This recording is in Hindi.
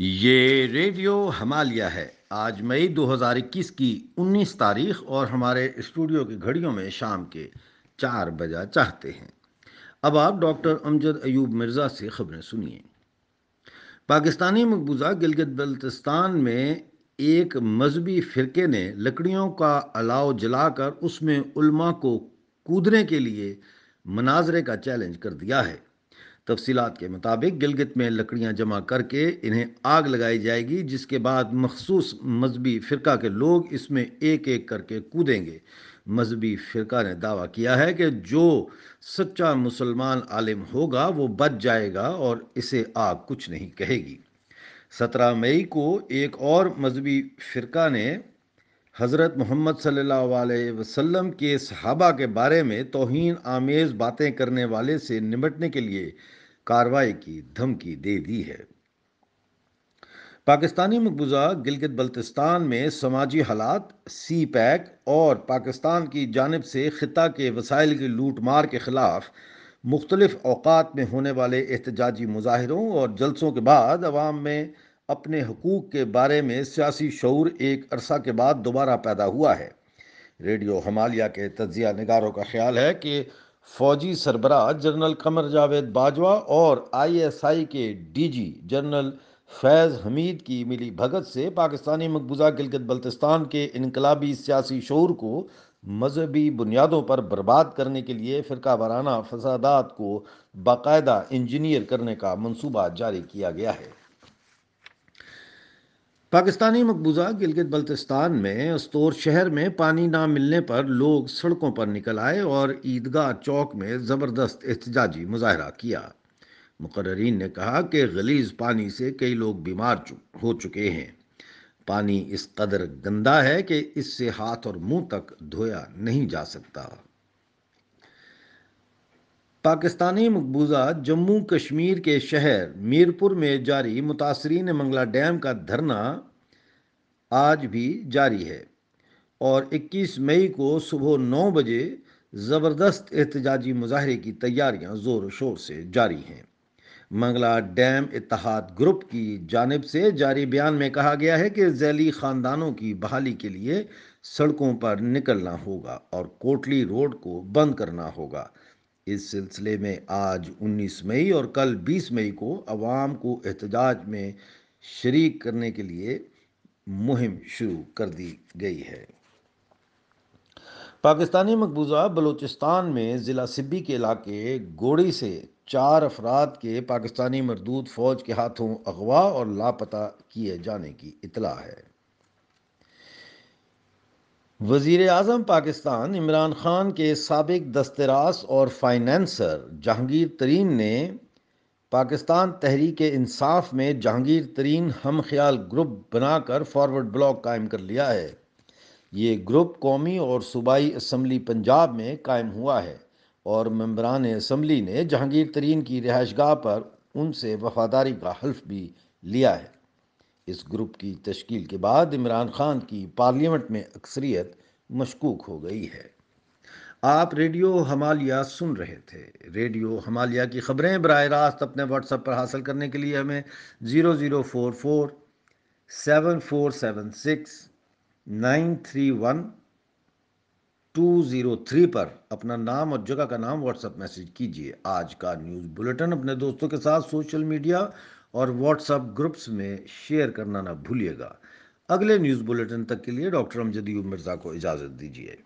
ये रेडियो हमालिया है आज मई 2021 की 19 तारीख और हमारे स्टूडियो की घड़ियों में शाम के चार बजा चाहते हैं अब आप डॉक्टर अमजद अयूब मिर्ज़ा से खबरें सुनिए पाकिस्तानी मकबूजा गिलगित बल्तिस्तान में एक मजहबी फ़िरके ने लकड़ियों का अलाव जलाकर उसमें उल्मा को कूदने के लिए मनाजरे का चैलेंज कर दिया है तफसीत के मुताबिक गिलगित में लकड़ियाँ जमा करके इन्हें आग लगाई जाएगी जिसके बाद मखसूस मजहबी फ़िरका के लोग इसमें एक एक करके कूदेंगे मजहबी फ़िरका ने दावा किया है कि जो सच्चा मुसलमान आलिम होगा वो बच जाएगा और इसे आग कुछ नहीं कहेगी सत्रह मई को एक और मजहबी फ़िरका ने हज़रत मोहम्मद सल्ला वसम के सहाबा के बारे में तोहन आमेज़ बातें करने वाले से निमटने के लिए कार्रवाई की धमकी दे दी है पाकिस्तानी मकबूजा गिलगित बल्तिस्तान में समाजी हालात सी पैक और पाकिस्तान की जानब से ख़िता के वसाइल की लूट मार के ख़िलाफ़ मुख्तलिफ अवकात में होने वाले एहतजाजी मुजाहरों और जलसों के बाद अवाम में अपने हकूक़ के बारे में सियासी शौर एक अरसा के बाद दोबारा पैदा हुआ है रेडियो हमालिया के तजिया नगारों का ख्याल है कि फौजी सरबरा जनरल कमर जावेद बाजवा और आईएसआई के डीजी जनरल फैज़ हमीद की मिली भगत से पाकिस्तानी मकबूजा गिलगित बल्तिस्तान के इनकलाबी सियासी शोर को मजहबी बुनियादों पर बर्बाद करने के लिए फ़िरका वाराना फसादात को बाकायदा इंजीनियर करने का मनसूबा जारी किया गया है पाकिस्तानी मकबूजा गिलगित बल्तिस्तान में उस्तोर शहर में पानी ना मिलने पर लोग सड़कों पर निकल आए और ईदगाह चौक में ज़बरदस्त एहतजाजी मुजाहरा किया मुकर्रीन ने कहा कि गलीज पानी से कई लोग बीमार हो चुके हैं पानी इस कदर गंदा है कि इससे हाथ और मुंह तक धोया नहीं जा सकता पाकिस्तानी मकबूजा जम्मू कश्मीर के शहर मीरपुर में जारी मुतासरीन मंगला डैम का धरना आज भी जारी है और 21 मई को सुबह 9 बजे ज़बरदस्त एहतजाजी मुजाहरे की तैयारियां ज़ोर शोर से जारी हैं मंगला डैम इतिहाद ग्रुप की जानब से जारी बयान में कहा गया है कि जैली ख़ानदानों की बहाली के लिए सड़कों पर निकलना होगा और कोटली रोड को बंद करना होगा इस सिलसिले में आज 19 मई और कल 20 मई को आवाम को एहतजाज में शरीक करने के लिए मुहिम शुरू कर दी गई है पाकिस्तानी मकबूजा बलूचिस्तान में ज़िला सिब्बी के इलाके गोड़ी से चार अफराद के पाकिस्तानी मरदूद फ़ौज के हाथों अगवा और लापता किए जाने की इतला है वजीर अजम पाकिस्तान इमरान खान के सबक दस्तरास और फाइनेंसर जहांगीर तरीन ने पाकिस्तान तहरीक इंसाफ में जहांगीर तरीन हम ख्याल ग्रुप बनाकर फॉरवर्ड ब्लॉक कायम कर लिया है ये ग्रुप कौमी और सूबाई असम्बली पंजाब में कायम हुआ है और मम्बरान असम्बली ने जहांगीर तरीन की गाह पर उनसे वफादारी का हल्फ भी लिया है इस ग्रुप की तश्कील के बाद इमरान खान की पार्लियामेंट में अक्सरियत मशकूक हो गई है आप रेडियो हमालिया सुन रहे थे रेडियो हमालिया की खबरें बरह रास्त अपने व्हाट्सएप पर हासिल करने के लिए हमें zero zero four four seven four seven six nine three one two zero three पर अपना नाम और जगह का नाम व्हाट्सएप मैसेज कीजिए आज का न्यूज़ बुलेटिन अपने दोस्तों के साथ सोशल मीडिया और व्हाट्सएप ग्रुप्स में शेयर करना ना भूलिएगा अगले न्यूज़ बुलेटिन तक के लिए डॉक्टर अमजदी मिर्ज़ा को इजाज़त दीजिए